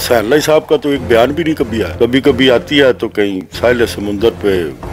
सहला साहब का तो एक बयान भी नहीं कभी आया कभी कभी आती है तो कहीं सहले समुंदर पे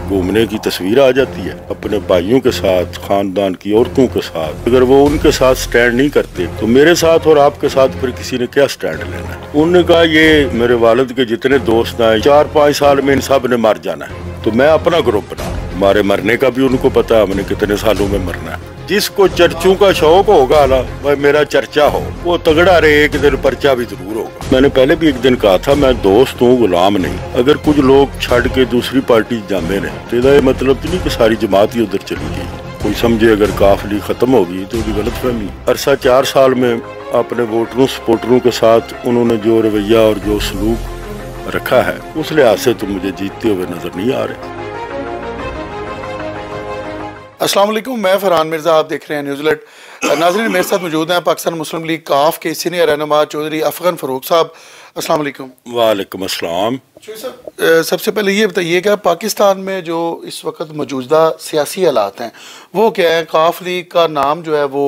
घूमने की तस्वीर आ जाती है अपने भाइयों के साथ खानदान की औरतों के साथ अगर वो उनके साथ स्टैंड नहीं करते तो मेरे साथ और आपके साथ फिर किसी ने क्या स्टैंड लेना उन्होंने कहा ये मेरे वालद के जितने दोस्त आए चार पाँच साल में इन सब ने मर जाना है तो मैं अपना ग्रुप बना हमारे मरने का भी उनको पता है हमने कितने सालों में मरना है जिसको चर्चों का शौक होगा ना भाई मेरा चर्चा हो वो तगड़ा रहे एक दिन पर्चा भी जरूर होगा मैंने पहले भी एक दिन कहा था मैं दोस्त हूँ गुलाम नहीं अगर कुछ लोग छड़ के दूसरी पार्टी जाते ने तो ये मतलब तो नहीं कि सारी जमात ही उधर चली गई कोई समझे अगर काफली खत्म होगी तो भी गलत फहमी अरसा चार साल में अपने वोटरों सपोर्टरों के साथ उन्होंने जो रवैया और जो सलूक रखा है उस लिहाज से तो मुझे जीतते हुए नजर नहीं आ रहे अस्सलाम वालेकुम मैं फरहान मिर्ज़ा आप देख रहे हैं न्यूजीलैंड नाजरीन मेरे साथ मौजूद हैं पाकिस्तान मुस्लिम लीग काफ के सीनियर रहनुमा चौधरी अफगन फ़रूक साहब अस्सलाम वालेकुम वालेकुम अस्सलाम साहब सबसे पहले ये बताइएगा पाकिस्तान में जो इस वक्त मौजूदा सियासी हालात हैं वो क्या है काफ लीग का नाम जो है वो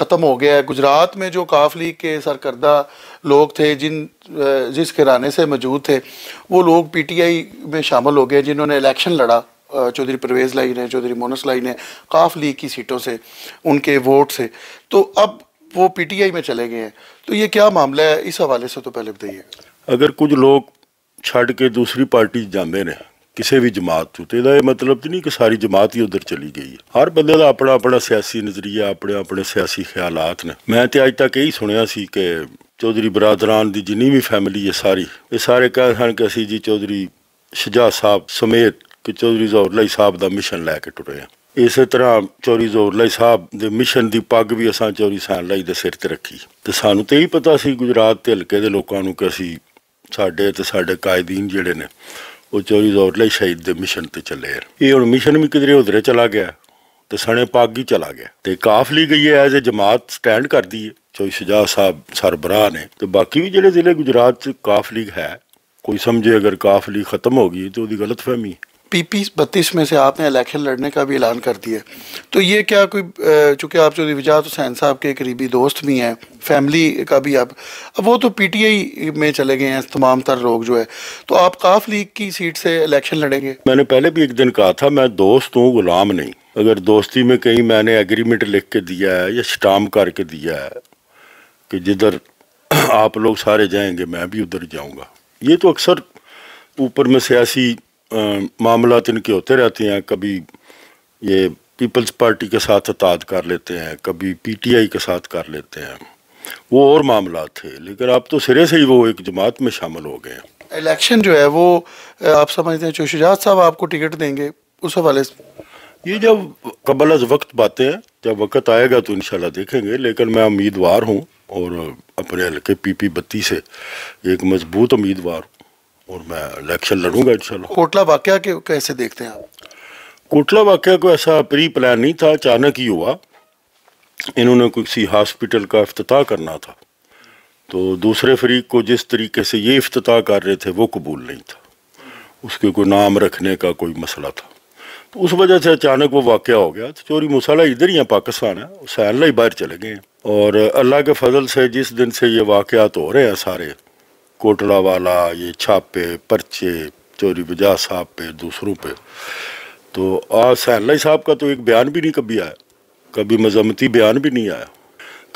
ख़त्म हो गया है गुजरात में जो काफ लीग के सरकर्दा लोग थे जिन जिस घराने से मौजूद थे वो लोग पी टी आई में शामिल हो गए जिन्होंने इलेक्शन लड़ा चौधरी परवेज़ लाइन है चौधरी मोनस लाइन है काफ लीग की सीटों से उनके वोट से तो अब वो पीटीआई में चले गए हैं तो ये क्या मामला है इस हवाले से तो पहले बताइए अगर कुछ लोग ਛੱਡ ਕੇ ਦੂਸਰੀ ਪਾਰਟੀ ਜਾਂਦੇ ਨੇ ਕਿਸੇ ਵੀ ਜਮਾਤ ਤੋਂ ਤੇ ਇਹਦਾ ਇਹ ਮਤਲਬ ਨਹੀਂ ਕਿ ਸਾਰੀ ਜਮਾਤ ਹੀ ਉਧਰ ਚਲੀ ਗਈ ਹੈ ਹਰ ਬੰਦੇ ਦਾ ਆਪਣਾ ਆਪਣਾ ਸਿਆਸੀ ਨਜ਼ਰੀਆ ਆਪਣੇ ਆਪਣੇ ਸਿਆਸੀ ਖਿਆਲਾਤ ਨੇ ਮੈਂ ਤੇ ਅੱਜ ਤੱਕ ਇਹੀ ਸੁਣਿਆ ਸੀ ਕਿ ਚੌਧਰੀ ਬਰਾਦਰਾਨ ਦੀ ਜਿੰਨੀ ਵੀ ਫੈਮਿਲੀ ਹੈ ਸਾਰੀ ਇਹ ਸਾਰੇ ਕਹਿੰਦੇ ਹਨ ਕਿ ਅਸੀਂ ਜੀ ਚੌਧਰੀ ਸ਼ਜਾ ਸਾਹਿਬ ਸਮੇਤ ਕਿ ਚੌਧਰੀ ਲਈ ਸਾਹਿਬ ਦਾ ਮਿਸ਼ਨ ਲੈ ਕੇ ਟੁਰੇ ਆ ਇਸੇ ਤਰ੍ਹਾਂ ਚੌਰੀ ਲਈ ਸਾਹਿਬ ਦੇ ਮਿਸ਼ਨ ਦੀ ਪੱਗ ਵੀ ਅਸਾਂ ਚੌਰੀ ਲਈ ਦੇ ਸਿਰ ਤੇ ਰੱਖੀ ਤੇ ਸਾਨੂੰ ਤੇ ਹੀ ਪਤਾ ਸੀ ਗੁਜਰਾਤ ਦੇ ਹਲਕੇ ਦੇ ਲੋਕਾਂ ਨੂੰ ਕਿ ਅਸੀਂ ਸਾਡੇ ਤੇ ਸਾਡੇ ਕਾਇਦੀਨ ਜਿਹੜੇ ਨੇ ਉਹ ਚੌਰੀ ਲਈ ਸ਼ਹੀਦ ਦੇ ਮਿਸ਼ਨ ਤੇ ਚੱਲੇ ਆ ਇਹ ਹੁਣ ਮਿਸ਼ਨ ਵੀ ਕਿਧਰੇ ਉਧਰੇ ਚਲਾ ਗਿਆ ਤੇ ਸਣੇ ਪੱਗ ਹੀ ਚਲਾ ਗਿਆ ਤੇ ਕਾਫਲੀ ਗਈ ਹੈ ਐਜ਼ ਅ ਜਮਾਤ ਸਟੈਂਡ ਕਰਦੀ ਹੈ ਚੌਈ ਸਜਾ ਸਾਹਿਬ ਸਰਬਰਾਹ ਨੇ ਤੇ ਬਾਕੀ ਵੀ ਜਿਹੜੇ ਜ਼ਿਲ੍ਹੇ ਗੁਜਰਾਤ ਚ ਕਾਫਲੀ ਹੈ ਕੋਈ ਸਮਝੇ ਅਗਰ ਕਾਫਲੀ ਖਤਮ ਹੋ ਗਈ ਤੇ ਉਹਦੀ ਗਲਤਫਹਿਮੀ पीपी बत्तीस में से आपने इलेक्शन लड़ने का भी ऐलान कर दिया तो ये क्या कोई चूँकि आप चौधरी विजात हुसैन साहब के करीबी दोस्त भी हैं फैमिली का भी आप अब वो तो पीटीआई में चले गए हैं तमाम तर लोग जो है तो आप काफ लीग की सीट से इलेक्शन लड़ेंगे मैंने पहले भी एक दिन कहा था मैं दोस्त हूँ गुलाम नहीं अगर दोस्ती में कहीं मैंने एग्रीमेंट लिख के दिया है या स्टाम करके दिया है कि जिधर आप लोग सारे जाएंगे मैं भी उधर जाऊँगा ये तो अक्सर ऊपर में सियासी मामला इनके होते रहते हैं कभी ये पीपल्स पार्टी के साथ अताद कर लेते हैं कभी पीटीआई के साथ कर लेते हैं वो और मामला थे लेकिन आप तो सिरे से ही वो एक जमात में शामिल हो गए इलेक्शन जो है वो आप समझते हैं शजात साहब आपको टिकट देंगे उस हवाले से ये जब कबल अज वक्त बातें हैं जब वक्त आएगा तो इन देखेंगे लेकिन मैं उम्मीदवार हूँ और अपने हल्के पी पी बत्ती से एक मजबूत उम्मीदवार और मैं इलेक्शन लड़ूंगा इंशाल्लाह कोटला वाक्य के कैसे देखते हैं आप कोटला वाक्य को ऐसा प्री प्लान नहीं था अचानक ही हुआ इन्होंने किसी हॉस्पिटल का अफ्ताह करना था तो दूसरे फरीक को जिस तरीके से ये अफ्ताह कर रहे थे वो कबूल नहीं था उसके कोई नाम रखने का कोई मसला था तो उस वजह से अचानक वो वाक़ हो गया तो चोरी मसाला इधर ही है पाकिस्तान है हुसैन ही बाहर चले गए और अल्लाह के फजल से जिस दिन से ये वाक़ हो रहे हैं सारे कोटला वाला ये छापे पर्चे चोरी बजाज साहब पे दूसरों पे तो आज सहलाई साहब का तो एक बयान भी नहीं कभी आया कभी मजम्मती बयान भी नहीं आया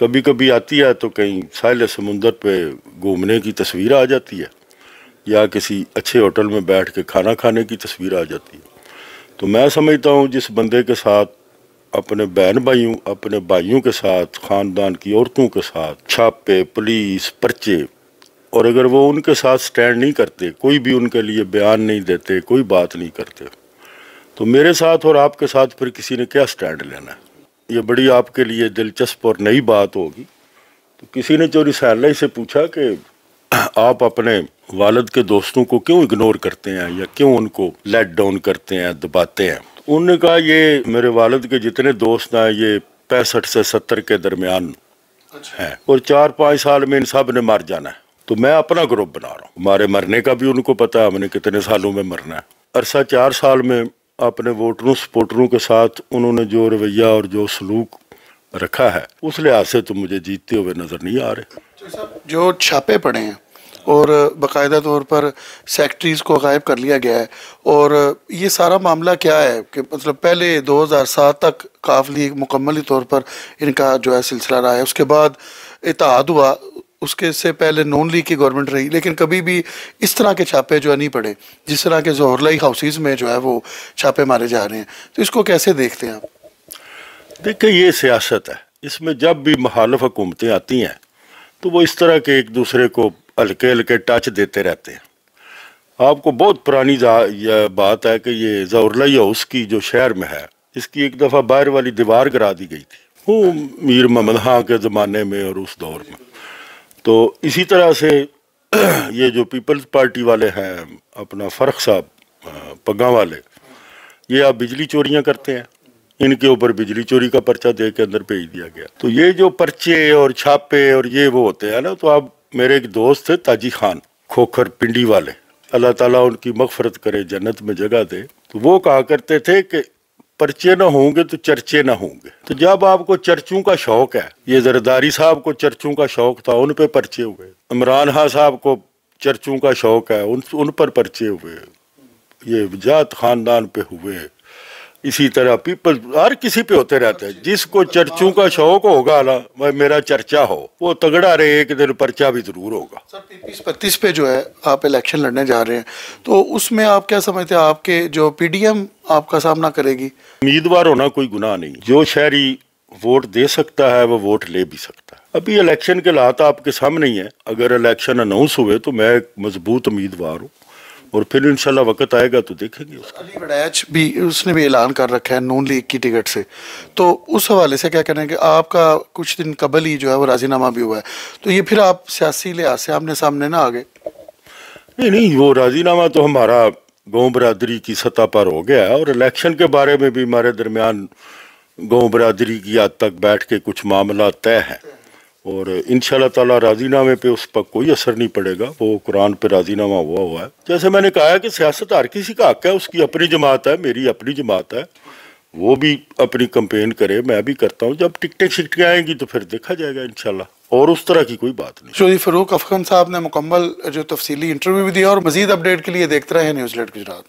कभी कभी आती है तो कहीं साहिल समुंदर पे घूमने की तस्वीर आ जाती है या किसी अच्छे होटल में बैठ के खाना खाने की तस्वीर आ जाती है तो मैं समझता हूँ जिस बंदे के साथ अपने बहन भाइयों अपने भाइयों के साथ ख़ानदान की औरतों के साथ छापे पुलिस पर्चे और अगर वो उनके साथ स्टैंड नहीं करते कोई भी उनके लिए बयान नहीं देते कोई बात नहीं करते तो मेरे साथ और आपके साथ फिर किसी ने क्या स्टैंड लेना है ये बड़ी आपके लिए दिलचस्प और नई बात होगी तो किसी ने चोरी सैला से पूछा कि आप अपने वालद के दोस्तों को क्यों इग्नोर करते हैं या क्यों उनको लेट डाउन करते हैं दबाते हैं तो उन्होंने कहा ये मेरे वालद के जितने दोस्त हैं ये पैंसठ से सत्तर के दरमियान अच्छा। हैं और चार पाँच साल में इन सब ने मर जाना है तो मैं अपना ग्रुप बना रहा हूँ हमारे मरने का भी उनको पता है हमने कितने सालों में मरना है अरसा चार साल में अपने वोटरों सपोर्टरों के साथ उन्होंने जो रवैया और जो सलूक रखा है उस लिहाज से तो मुझे जीतते हुए नज़र नहीं आ रहे अच्छा जो छापे पड़े हैं और बाकायदा तौर पर सेक्रेटरीज को गायब कर लिया गया है और ये सारा मामला क्या है कि मतलब पहले 2007 तक काफली मुकम्मली तौर पर इनका जो है सिलसिला रहा है उसके बाद इतिहाद हुआ उसके से पहले नॉन लीग की गवर्नमेंट रही लेकिन कभी भी इस तरह के छापे जो है नहीं पड़े जिस तरह के जहरलाई हाउसेज में जो है वो छापे मारे जा रहे हैं तो इसको कैसे देखते हैं आप देखिए ये सियासत है इसमें जब भी मुखालफ हुकूमतें आती हैं तो वो इस तरह के एक दूसरे को हल्के हल्के टच देते रहते हैं आपको बहुत पुरानी बात है कि ये जहरलाई हाउस की जो शहर में है इसकी एक दफ़ा बाहर वाली दीवार गिरा दी गई थी वो मीर ममद के ज़माने में और उस दौर में तो इसी तरह से ये जो पीपल्स पार्टी वाले हैं अपना फ़र्क साहब पगा वाले ये आप बिजली चोरियां करते हैं इनके ऊपर बिजली चोरी का पर्चा दे के अंदर भेज दिया गया तो ये जो पर्चे और छापे और ये वो होते हैं ना तो आप मेरे एक दोस्त थे ताजी खान खोखर पिंडी वाले अल्लाह ताला उनकी मगफरत करे जन्नत में जगह दे तो वो कहा करते थे कि पर्चे ना होंगे तो चर्चे ना होंगे तो जब आपको चर्चों का शौक है ये जरदारी साहब को चर्चों का शौक था उन पे परचे हुए इमरान खान साहब को चर्चों का शौक है उन उन पर पर्चे हुए ये वजात खानदान पे हुए इसी तरह पीपल हर किसी पे होते रहते हैं जिसको चर्चों का शौक होगा ना वह मेरा चर्चा हो वो तगड़ा रहे एक दिन पर्चा भी जरूर होगा बत्तीस पे जो है आप इलेक्शन लड़ने जा रहे हैं तो उसमें आप क्या समझते हैं आपके जो पीडीएम आपका सामना करेगी उम्मीदवार होना कोई गुनाह नहीं जो शहरी वोट दे सकता है वो वोट ले भी सकता है अभी इलेक्शन के लात आपके सामने ही है अगर इलेक्शन अनाउंस हुए तो मैं एक मजबूत उम्मीदवार हूँ और फिर इंशाल्लाह वक्त आएगा तो देखेंगे उसका अली बड़ैच भी उसने भी ऐलान कर रखा है नून लीग की टिकट से तो उस हवाले से क्या कहना कि आपका कुछ दिन कबल ही जो है वो राजीनामा भी हुआ है तो ये फिर आप सियासी लिहाज से आमने सामने ना आ गए नहीं नहीं वो राजीनामा तो हमारा गाँव बरदरी की सतह पर हो गया है और इलेक्शन के बारे में भी हमारे दरमियान गाँव बरदरी की हद तक बैठ के कुछ मामला तय हैं और इन ताला राजीनामे पे उस पर कोई असर नहीं पड़ेगा वो कुरान पे राजीनामा हुआ हुआ है जैसे मैंने कहा है कि सियासत हर किसी का हक है उसकी अपनी जमात है मेरी अपनी जमात है वो भी अपनी कंपेन करे मैं भी करता हूँ जब टिकटें शिकटें आएंगी तो फिर देखा जाएगा इनशाला और उस तरह की कोई बात नहीं शोरी फरूक अफगान साहब ने मुकम्मल जो तफसली इंटरव्यू भी दिया और मजीद अपडेट के लिए देखते रहे न्यूज़ लेट गुजरात